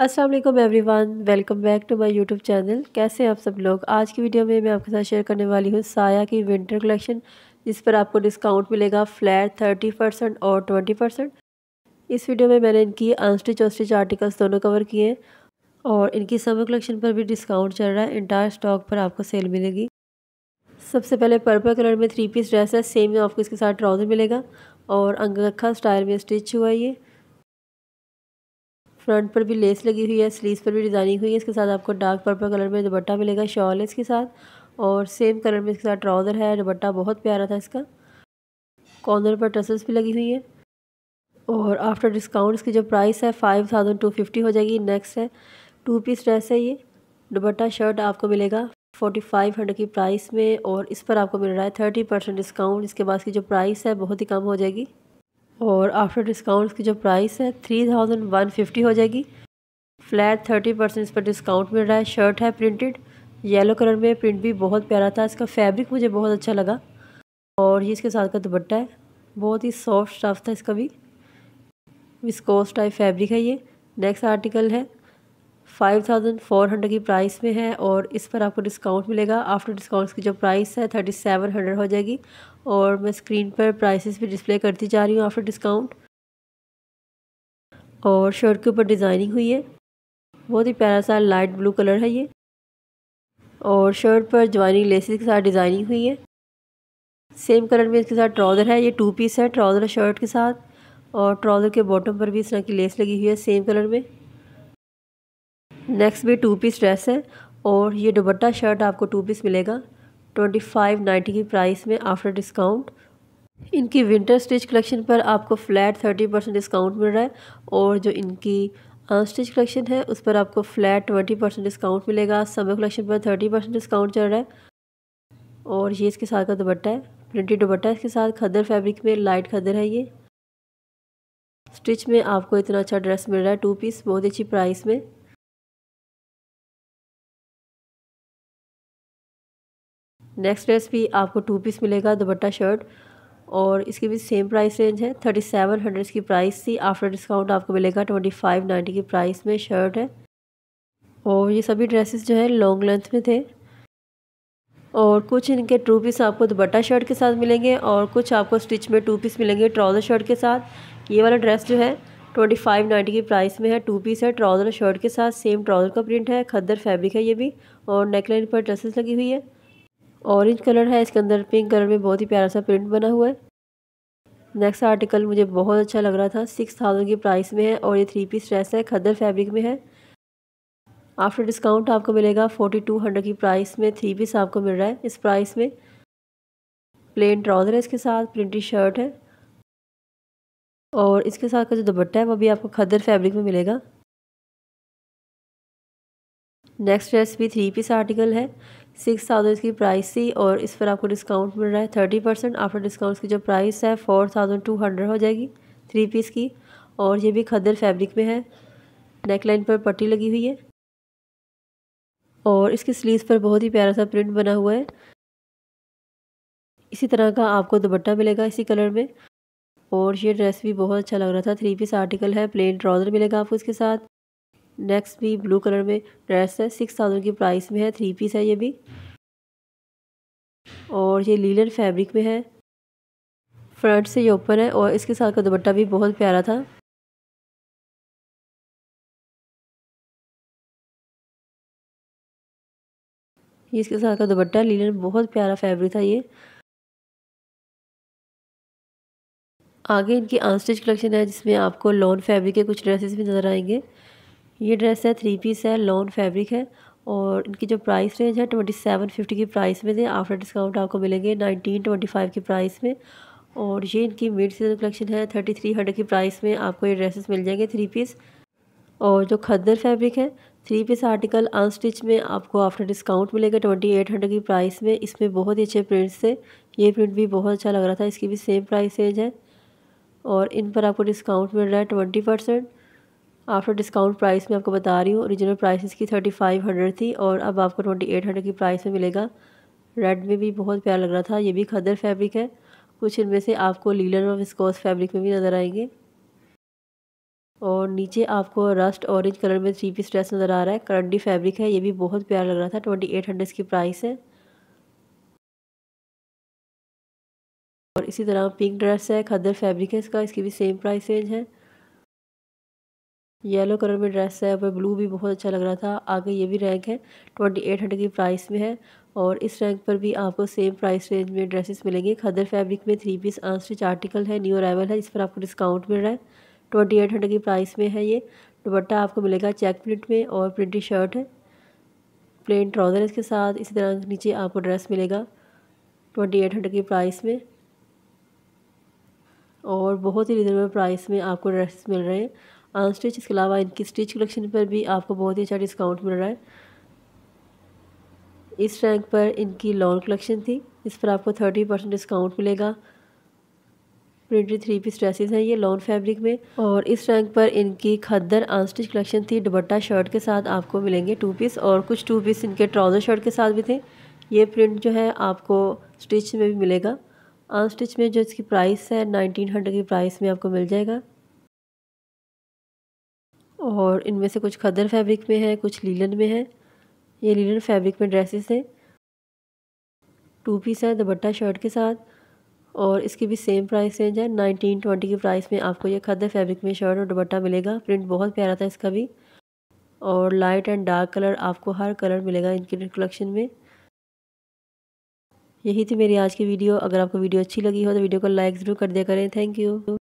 Aslam everyone welcome back to my YouTube channel कैसे हैं आप सब लोग आज की वीडियो में मैं आपके साथ शेयर करने वाली हूँ साया की विंटर कलेक्शन जिस पर आपको डिस्काउंट मिलेगा फ्लैट थर्टी परसेंट और ट्वेंटी परसेंट इस वीडियो में मैंने इनकी अनस्टिच और स्टिच आर्टिकल्स दोनों कवर किए हैं और इनकी समर कलेक्शन पर भी डिस्काउंट चल रहा है इंटायर स्टॉक पर आपको सेल मिलेगी सबसे पहले पर्पल कलर में थ्री पीस ड्रेस है सेम आपको इसके साथ ट्राउज़र मिलेगा और अंगरखा स्टाइल में स्टिच हुआ ये फ्रंट पर भी लेस लगी हुई है स्लीव पर भी डिज़ाइनिंग हुई है इसके साथ आपको डार्क पर्पल कलर में दुपट्टा मिलेगा शॉल है इसके साथ और सेम कलर में इसके साथ ट्राउज़र है दुबट्टा बहुत प्यारा था इसका कॉर्नर पर टसल्स भी लगी हुई है और आफ्टर डिस्काउंट इसकी जो प्राइस है फाइव थाउजेंड टू फिफ्टी हो जाएगी नेक्स्ट है टू पीस ड्रेस है ये दुबट्टा शर्ट आपको मिलेगा फोर्टी फाइव हंड्रेड की प्राइस में और इस पर आपको मिल रहा है थर्टी परसेंट डिस्काउंट इसके बाद इसकी जो प्राइस है बहुत ही कम हो जाएगी और आफ्टर डिस्काउंट्स की जो प्राइस है थ्री थाउजेंड वन फिफ्टी हो जाएगी फ्लैट थर्टी परसेंट इस पर डिस्काउंट मिल रहा है शर्ट है प्रिंटेड येलो कलर में प्रिंट भी बहुत प्यारा था इसका फैब्रिक मुझे बहुत अच्छा लगा और ये इसके साथ का दुपट्टा है बहुत ही सॉफ्ट स्टफ था इसका भी विस्कोस टाइप फैब्रिक है ये नेक्स्ट आर्टिकल है फाइव थाउजेंड फोर हंड्रेड की प्राइस में है और इस पर आपको डिस्काउंट मिलेगा आफ्टर डिस्काउंट्स की जो प्राइस है थर्टी सेवन हंड्रेड हो जाएगी और मैं स्क्रीन पर प्राइसेस भी डिस्प्ले करती जा रही हूँ आफ्टर डिस्काउंट और शर्ट के ऊपर डिज़ाइनिंग हुई है बहुत ही प्यारा सा लाइट ब्लू कलर है ये और शर्ट पर ज्वाइनिंग लेसिस के साथ डिज़ाइनिंग हुई है सेम कलर में इसके साथ ट्राउज़र है ये टू पीस है ट्राउज़र शर्ट के साथ और ट्राउज़र के बॉटम पर भी इस तरह की लेस लगी हुई है सेम कलर में नेक्स्ट भी टू पीस ड्रेस है और ये दुबट्टा शर्ट आपको टू पीस मिलेगा ट्वेंटी फाइव नाइन्टी की प्राइस में आफ्टर डिस्काउंट इनकी विंटर स्टिच कलेक्शन पर आपको फ्लैट थर्टी परसेंट डिस्काउंट मिल रहा है और जो इनकी अनस्टिच कलेक्शन है उस पर आपको फ्लैट ट्वेंटी परसेंट डिस्काउंट मिलेगा समर कलेक्शन पर थर्टी परसेंट डिस्काउंट चल रहा है और ये इसके साथ का दुबट्टा है प्रिंटेड दुबट्टा इसके साथ खदर फैब्रिक में लाइट खदर है ये स्टिच में आपको इतना अच्छा ड्रेस मिल रहा है टू पीस बहुत अच्छी प्राइस में नेक्स्ट ड्रेस भी आपको टू पीस मिलेगा दुपट्टा शर्ट और इसकी भी सेम प्राइस रेंज है थर्टी सेवन हंड्रेड की प्राइस थी आफ्टर डिस्काउंट आपको मिलेगा ट्वेंटी फाइव नाइन्टी की प्राइस में शर्ट है और ये सभी ड्रेसेस जो है लॉन्ग लेंथ में थे और कुछ इनके टू पीस आपको दुपट्टा शर्ट के साथ मिलेंगे और कुछ आपको स्टिच में टू पीस मिलेंगे ट्राउज़र शर्ट के साथ ये वाला ड्रेस जो है ट्वेंटी फाइव नाइन्टी की प्राइस में है टू पीस है ट्राउज़र शर्ट के साथ सेम ट्राउज़र का प्रिंट है खद्दर फैब्रिक है ये भी और नेकलाइन पर ड्रेसेस लगी हुई है ऑरेंज कलर है इसके अंदर पिंक कलर में बहुत ही प्यारा सा प्रिंट बना हुआ है नेक्स्ट आर्टिकल मुझे बहुत अच्छा लग रहा था सिक्स थाउजेंड की प्राइस में है और ये थ्री पीस ड्रेस है खदर फैब्रिक में है आफ्टर डिस्काउंट आपको मिलेगा फोर्टी टू हंड्रेड की प्राइस में थ्री पीस आपको मिल रहा है इस प्राइस में प्लेन ट्राउज़र है इसके साथ प्रिंटी शर्ट है और इसके साथ का जो दुपट्टा है वो भी आपको खदर फैब्रिक में मिलेगा नेक्स्ट ड्रेस भी थ्री पीस आर्टिकल है सिक्स थाउजेंड इसकी प्राइस थी और इस पर आपको डिस्काउंट मिल रहा है थर्टी परसेंट आफ्टर डिस्काउंट की जो प्राइस है फोर थाउजेंड टू हंड्रेड हो जाएगी थ्री पीस की और ये भी खदर फैब्रिक में है नेक लाइन पर पट्टी लगी हुई है और इसकी स्लीव पर बहुत ही प्यारा सा प्रिंट बना हुआ है इसी तरह का आपको दुपट्टा मिलेगा इसी कलर में और ये ड्रेस भी बहुत अच्छा लग रहा था थ्री पीस आर्टिकल है प्लेन ट्राउज़र मिलेगा आपको इसके साथ नेक्स्ट भी ब्लू कलर में ड्रेस है सिक्स थाउजेंड की प्राइस में है थ्री पीस है ये भी और ये लीलन फैब्रिक में है फ्रंट से ये ओपन है और इसके साथ का दुपट्टा भी बहुत प्यारा था ये इसके साथ का दुपट्टा लीलन बहुत प्यारा फैब्रिक था ये आगे इनकी अनस्टिच कलेक्शन है जिसमें आपको लॉन फैब्रिक के कुछ ड्रेसेस भी नज़र आएंगे ये ड्रेस है थ्री पीस है लॉन फैब्रिक है और इनकी जो प्राइस रेंज है ट्वेंटी सेवन फिफ्टी की प्राइस में थे आफ्टर डिस्काउंट आपको मिलेंगे नाइनटीन ट्वेंटी फाइव की प्राइस में और ये इनकी मिड सीजन कलेक्शन है थर्टी थ्री हंड्रेड की प्राइस में आपको ये ड्रेसेस मिल जाएंगे थ्री पीस और जो खद्दर फैब्रिक है थ्री पीस आर्टिकल अनस्टिच में आपको आफ्टर डिस्काउंट मिलेगा ट्वेंटी एट हंड्रेड की प्राइस में इसमें बहुत ही अच्छे प्रिंट्स थे ये प्रिंट भी बहुत अच्छा लग रहा था इसकी भी सेम प्राइस रेंज है और इन पर आपको डिस्काउंट मिल रहा है twenty percent after discount price में आपको बता रही हूँ ओरिजिनल प्राइस इसकी थर्टी फाइव हंड्रेड थी और अब आपको ट्वेंटी एट हंड्रेड की प्राइस में मिलेगा रेड में भी बहुत प्यार लग रहा था ये भी खदर फैब्रिक है कुछ इनमें से आपको लीलन और विस्कोस फैब्रिक में भी नज़र आएंगे और नीचे आपको रस्ट ऑरेंज कलर में थ्री पीस ड्रेस नज़र आ रहा है करंडी फैब्रिक है ये भी बहुत प्यार लग रहा था ट्वेंटी एट हंड्रेड इसकी प्राइस है और इसी तरह पिंक ड्रेस है खदर फैब्रिक है इसका इसकी भी सेम प्राइस रेंज है येलो कलर में ड्रेस है और ब्लू भी बहुत अच्छा लग रहा था आगे ये भी रैंक है ट्वेंटी एट हंड्रेड की प्राइस में है और इस रैंक पर भी आपको सेम प्राइस रेंज में ड्रेसेस मिलेंगे खदर फैब्रिक में थ्री पीस अनस्टिच आर्टिकल है न्यू अराइवल है इस पर आपको डिस्काउंट मिल रहा है ट्वेंटी एट हंड्रेड की प्राइस में है ये दुपट्टा आपको मिलेगा चेक प्रिंट में और प्रिंटी शर्ट है प्लेन ट्राउज़र इसके साथ इसी तरह नीचे आपको ड्रेस मिलेगा ट्वेंटी एट हंड्रेड की प्राइस में और बहुत ही रिजनेबल प्राइस में आपको ड्रेसेस मिल रहे हैं अनस्टिच इसके अलावा इनकी स्टिच कलेक्शन पर भी आपको बहुत ही अच्छा डिस्काउंट मिल रहा है इस रैंक पर इनकी लॉन्ग कलेक्शन थी इस पर आपको थर्टी परसेंट डिस्काउंट मिलेगा प्रिंटेड थ्री पीस ड्रेसेस हैं ये लॉन्ग फैब्रिक में और इस रैंक पर इनकी खद्दर अनस्टिच कलेक्शन थी दुपट्टा शर्ट के साथ आपको मिलेंगे टू पीस और कुछ टू पीस इनके ट्राउज़र शर्ट के साथ भी थे ये प्रिंट जो है आपको स्टिच में भी मिलेगा अनस्टिच में जो इसकी प्राइस है नाइनटीन हंड्रेड की प्राइस में आपको मिल जाएगा और इनमें से कुछ खदर फैब्रिक में है कुछ लीलन में है ये लीलन फैब्रिक में ड्रेसेस हैं टू पीस है दुपट्टा शर्ट के साथ और इसकी भी सेम प्राइस रेंज है नाइनटीन ट्वेंटी की प्राइस में आपको ये खदर फैब्रिक में शर्ट और दुपट्टा मिलेगा प्रिंट बहुत प्यारा था इसका भी और लाइट एंड डार्क कलर आपको हर कलर मिलेगा इनके कलेक्शन में यही थी मेरी आज की वीडियो अगर आपको वीडियो अच्छी लगी हो तो वीडियो को लाइक ज़रूर कर दिया करें थैंक यू